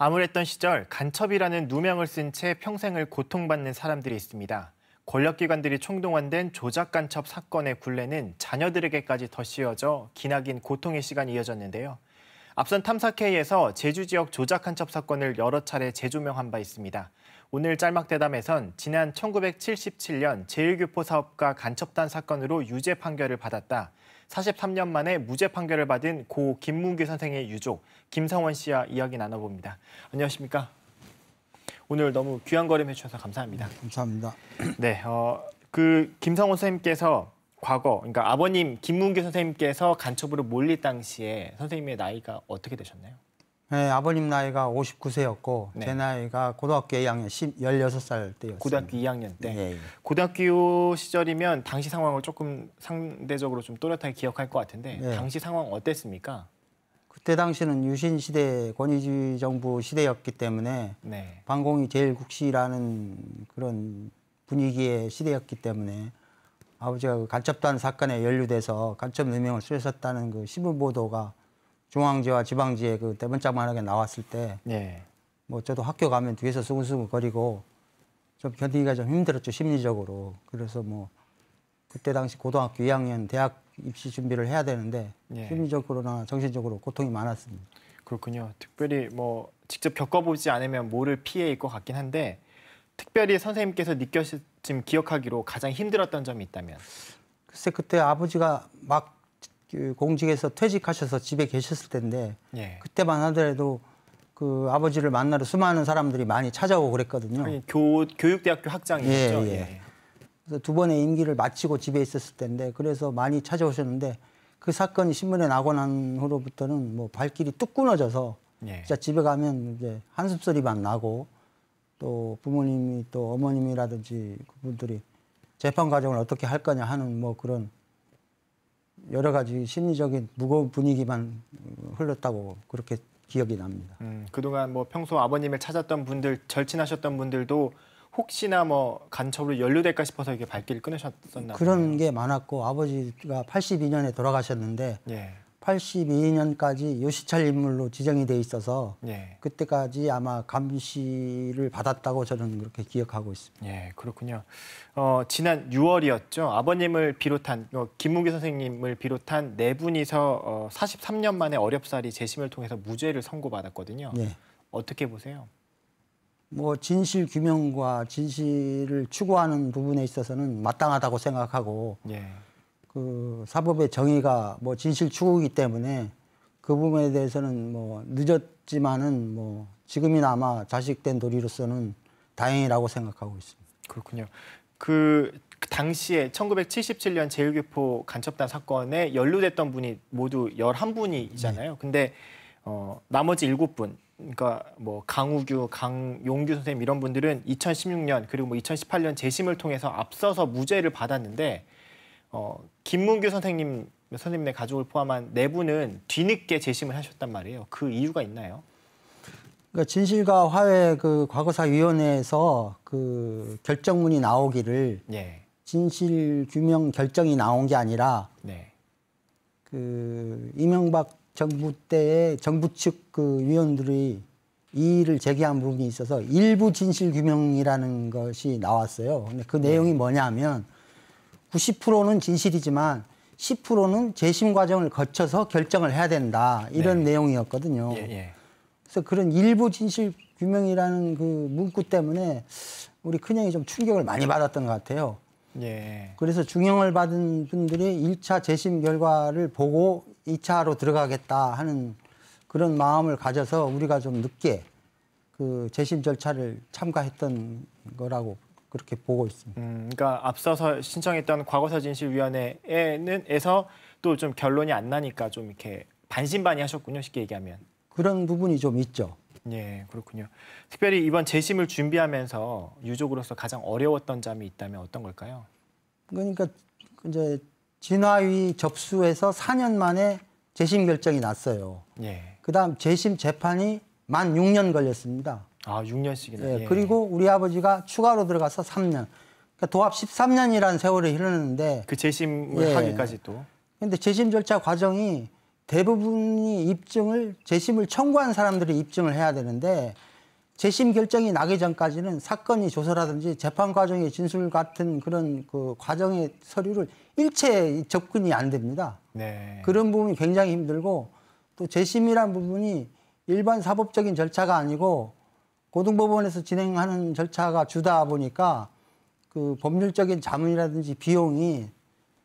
아무했던 시절 간첩이라는 누명을 쓴 채 평생을 고통받는 사람들이 있습니다. 권력기관들이 총동원된 조작간첩 사건의 굴레는 자녀들에게까지 더씌어져 기나긴 고통의 시간이 이어졌는데요. 앞선 탐사K에서 제주 지역 조작간첩 사건을 여러 차례 재조명한 바 있습니다. 오늘 짤막대담에선 지난 1977년 제일교포 사업가 간첩단 사건으로 유죄 판결을 받았다. 43년 만에 무죄 판결을 받은 고 김문규 선생의 유족 김성원 씨와 이야기 나눠봅니다. 안녕하십니까? 오늘 너무 귀한 걸음 해주셔서 감사합니다. 감사합니다. 네, 어, 그 김성원 선생님께서 과거, 그러니까 아버님 김문규 선생님께서 간첩으로 몰릴 당시에 선생님의 나이가 어떻게 되셨나요? 네, 아버님 나이가 59세였고 네. 제 나이가 고등학교 2학년 10, 16살 때였어요. 고등학교 2학년 때. 네. 고등학교 시절이면 당시 상황을 조금 상대적으로 좀 또렷하게 기억할 것 같은데 네. 당시 상황 어땠습니까? 그때 당시는 유신 시대 권위주의 정부 시대였기 때문에 네. 반공이 제일 국시라는 그런 분위기의 시대였기 때문에 아버지가 그 간첩단 사건에 연루돼서 간첩 누명을 네 쏘셨다는 그 신문 보도가 중앙지와 지방지에 그 대문짝만하게 나왔을 때, 네. 뭐 저도 학교 가면 뒤에서 수근수근거리고 좀 견디기가 좀 힘들었죠 심리적으로. 그래서 뭐 그때 당시 고등학교 2학년 대학 입시 준비를 해야 되는데 네. 심리적으로나 정신적으로 고통이 많았습니다. 그렇군요. 특별히 뭐 직접 겪어보지 않으면 모를 피해일 것 같긴 한데 특별히 선생님께서 느껴지 지금 기억하기로 가장 힘들었던 점이 있다면? 글쎄 그때 아버지가 막그 공직에서 퇴직하셔서 집에 계셨을 텐데 예. 그때만 하더라도 그 아버지를 만나러 수많은 사람들이 많이 찾아오고 그랬거든요. 아니, 교, 교육대학교 학장이죠. 시 예, 예. 예. 그래서 두 번의 임기를 마치고 집에 있었을 텐데 그래서 많이 찾아오셨는데 그 사건이 신문에 나고 난 후로부터는 뭐 발길이 뚝 끊어져서 예. 진짜 집에 가면 이제 한숨 소리만 나고 또 부모님이 또 어머님이라든지 그분들이 재판 과정을 어떻게 할 거냐 하는 뭐 그런 여러 가지 심리적인 무거운 분위기만 흘렀다고 그렇게 기억이 납니다. 음, 그동안 뭐 평소 아버님을 찾았던 분들, 절친하셨던 분들도 혹시나 뭐 간첩으로 연루될까 싶어서 이게 발길을 끊으셨었나 그런 게 많았고 아버지가 82년에 돌아가셨는데 예. 82년까지 요시찰 인물로 지정이 돼 있어서 예. 그때까지 아마 감시를 받았다고 저는 그렇게 기억하고 있습니다. 예, 그렇군요. 어, 지난 6월이었죠. 아버님을 비롯한 어, 김무기 선생님을 비롯한 네 분이서 어, 43년 만에 어렵사리 재심을 통해서 무죄를 선고받았거든요. 예. 어떻게 보세요? 뭐 진실 규명과 진실을 추구하는 부분에 있어서는 마땅하다고 생각하고 예. 그 사법의 정의가 뭐 진실 추구이기 때문에 그 부분에 대해서는 뭐 늦었지만은 뭐 지금이나마 자식된 도리로서는 다행이라고 생각하고 있습니다. 그렇군요. 그 당시에 1977년 제일교포 간첩단 사건에 연루됐던 분이 모두 11분이잖아요. 네. 근데 어, 나머지 7분 그러니까 뭐 강우규, 강용규 선생님 이런 분들은 2016년 그리고 뭐 2018년 재심을 통해서 앞서서 무죄를 받았는데 어, 김문규 선생님 선생님의 가족을 포함한 내부는 네 뒤늦게 재심을 하셨단 말이에요. 그 이유가 있나요? 그러니까 진실과 화해 그 과거사위원회에서 그 결정문이 나오기를 네. 진실 규명 결정이 나온 게 아니라 네. 그 이명박 정부 때의 정부 측그 위원들이 이의를 제기한 부분이 있어서 일부 진실 규명이라는 것이 나왔어요. 근데 그 네. 내용이 뭐냐면 하 90%는 진실이지만 10%는 재심 과정을 거쳐서 결정을 해야 된다. 이런 네. 내용이었거든요. 예, 예. 그래서 그런 일부 진실 규명이라는 그 문구 때문에 우리 큰형이 좀 충격을 많이 받았던 것 같아요. 예. 그래서 중형을 받은 분들이 1차 재심 결과를 보고 2차로 들어가겠다 하는 그런 마음을 가져서 우리가 좀 늦게 그 재심 절차를 참가했던 거라고 그렇게 보고 있습니다. 음, 그러니까 앞서서 신청했던 과거사진실위원회에는에서 또 좀 결론이 안 나니까 좀 이렇게 반신반의하셨군요, 쉽게 얘기하면. 그런 부분이 좀 있죠. 예, 그렇군요. 특별히 이번 재심을 준비하면서 유족으로서 가장 어려웠던 점이 있다면 어떤 걸까요? 그러니까 이제 진화위 접수해서 4년 만에 재심 결정이 났어요. 예. 그다음 재심 재판이 만 6년 걸렸습니다. 아, 6년씩이나. 예, 예. 그리고 우리 아버지가 추가로 들어가서 3년. 그러니까 도합 13년이라는 세월이 흐르는데 그 재심을 예. 하기까지 또. 근데 재심 절차 과정이 대부분이 입증을 재심을 청구한 사람들이 입증을 해야 되는데 재심 결정이 나기 전까지는 사건이 조사라든지 재판 과정의 진술 같은 그런 그 과정의 서류를 일체 접근이 안 됩니다. 네. 그런 부분이 굉장히 힘들고 또 재심이란 부분이 일반 사법적인 절차가 아니고 고등법원에서 진행하는 절차가 주다 보니까 그 법률적인 자문이라든지 비용이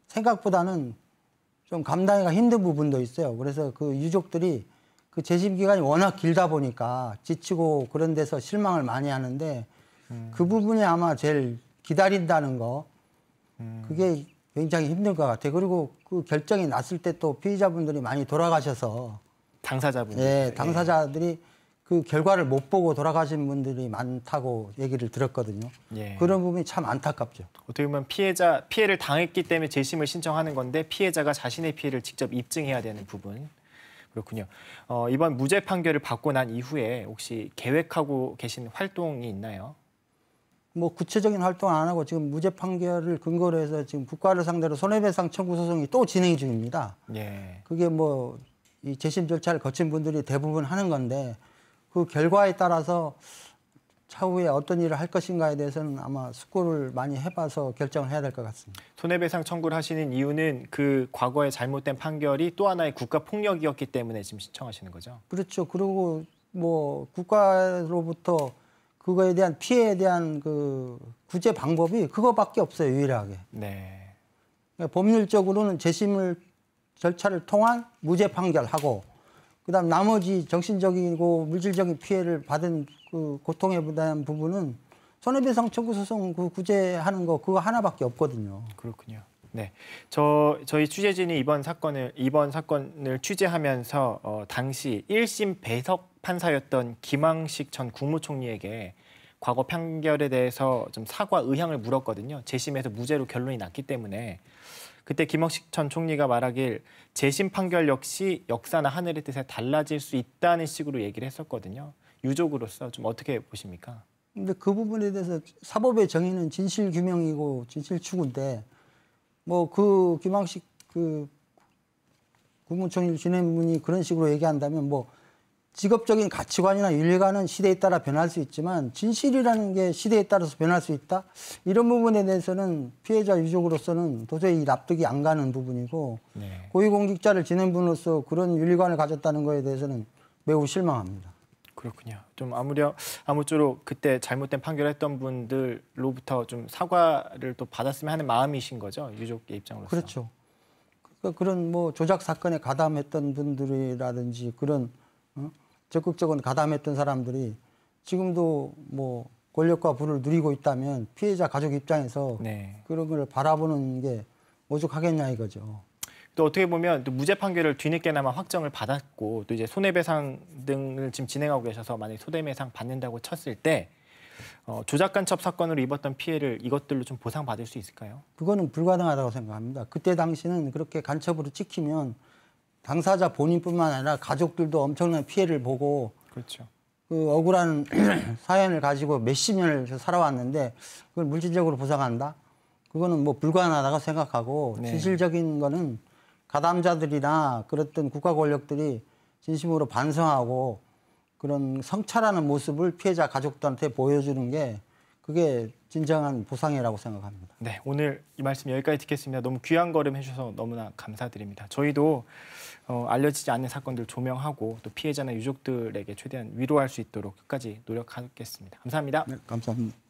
생각보다는 좀 감당하기가 힘든 부분도 있어요. 그래서 그 유족들이 그 재심 기간이 워낙 길다 보니까 지치고 그런 데서 실망을 많이 하는데 그 음. 부분이 아마 제일 기다린다는 거 음. 그게 굉장히 힘들 것 같아요. 그리고 그 결정이 났을 때 또 피의자분들이 많이 돌아가셔서 당사자분들 예, 예. 당사자들이 예. 그 결과를 못 보고 돌아가신 분들이 많다고 얘기를 들었거든요. 예. 그런 부분이 참 안타깝죠. 어떻게 보면 피해자 피해를 당했기 때문에 재심을 신청하는 건데 피해자가 자신의 피해를 직접 입증해야 되는 부분. 그렇군요. 어, 이번 무죄 판결을 받고 난 이후에 혹시 계획하고 계신 활동이 있나요? 뭐 구체적인 활동은 안 하고 지금 무죄 판결을 근거로 해서 지금 국가를 상대로 손해배상 청구 소송이 또 진행 중입니다. 예. 그게 뭐이 재심 절차를 거친 분들이 대부분 하는 건데 그 결과에 따라서 차후에 어떤 일을 할 것인가에 대해서는 아마 숙고를 많이 해봐서 결정을 해야 될 것 같습니다. 손해배상 청구를 하시는 이유는 그 과거의 잘못된 판결이 또 하나의 국가 폭력이었기 때문에 지금 신청하시는 거죠? 그렇죠. 그리고 뭐 국가로부터 그거에 대한 피해에 대한 그 구제 방법이 그거밖에 없어요 유일하게. 네. 그러니까 법률적으로는 재심을 절차를 통한 무죄 판결하고 그다음 나머지 정신적이고 물질적인 피해를 받은 그 고통에 대한 부분은 손해배상 청구 소송 그 구제하는 거 그거 하나밖에 없거든요. 그렇군요. 네, 저 저희 취재진이 이번 사건을 이번 사건을 취재하면서 어, 당시 1심 배석 판사였던 김황식 전 국무총리에게 과거 판결에 대해서 좀 사과 의향을 물었거든요. 재심에서 무죄로 결론이 났기 때문에 그때 김학식 전 총리가 말하길 재심 판결 역시 역사나 하늘의 뜻에 달라질 수 있다는 식으로 얘기를 했었거든요. 유족으로서 좀 어떻게 보십니까? 근데 그 부분에 대해서 사법의 정의는 진실 규명이고 진실 추구인데 뭐 그 김학식 그, 그 국무총리 지낸 분이 그런 식으로 얘기한다면 뭐 직업적인 가치관이나 윤리관은 시대에 따라 변할 수 있지만 진실이라는 게 시대에 따라서 변할 수 있다 이런 부분에 대해서는 피해자 유족으로서는 도저히 납득이 안 가는 부분이고 네. 고위공직자를 지낸 분으로서 그런 윤리관을 가졌다는 거에 대해서는 매우 실망합니다. 그렇군요. 좀 아무려 아무쪼록 그때 잘못된 판결했던 분들로부터 좀 사과를 또 받았으면 하는 마음이신 거죠 유족의 입장으로서. 그렇죠. 그러니까 그런 뭐 조작 사건에 가담했던 분들이라든지 그런 어? 적극적으로 가담했던 사람들이 지금도 뭐 권력과 부를 누리고 있다면 피해자 가족 입장에서 네. 그런 걸 바라보는 게 오죽하겠냐 이거죠. 또 어떻게 보면 또 무죄 판결을 뒤늦게나마 확정을 받았고 또 이제 손해배상 등을 지금 진행하고 계셔서 만약 소대배상 받는다고 쳤을 때 어, 조작간첩 사건으로 입었던 피해를 이것들로 좀 보상받을 수 있을까요? 그거는 불가능하다고 생각합니다. 그때 당시는 그렇게 간첩으로 찍히면 당사자 본인뿐만 아니라 가족들도 엄청난 피해를 보고 그렇죠. 그 억울한 사연을 가지고 몇 십 년을 살아왔는데 그걸 물질적으로 보상한다? 그거는 뭐 불가능하다고 생각하고 네. 진실적인 거는 가담자들이나 그랬던 국가 권력들이 진심으로 반성하고 그런 성찰하는 모습을 피해자 가족들한테 보여주는 게 그게 진정한 보상이라고 생각합니다. 네, 오늘 이 말씀 여기까지 듣겠습니다. 너무 귀한 걸음 해주셔서 너무나 감사드립니다. 저희도 어, 알려지지 않는 사건들 조명하고 또 피해자나 유족들에게 최대한 위로할 수 있도록 끝까지 노력하겠습니다. 감사합니다. 네, 감사합니다.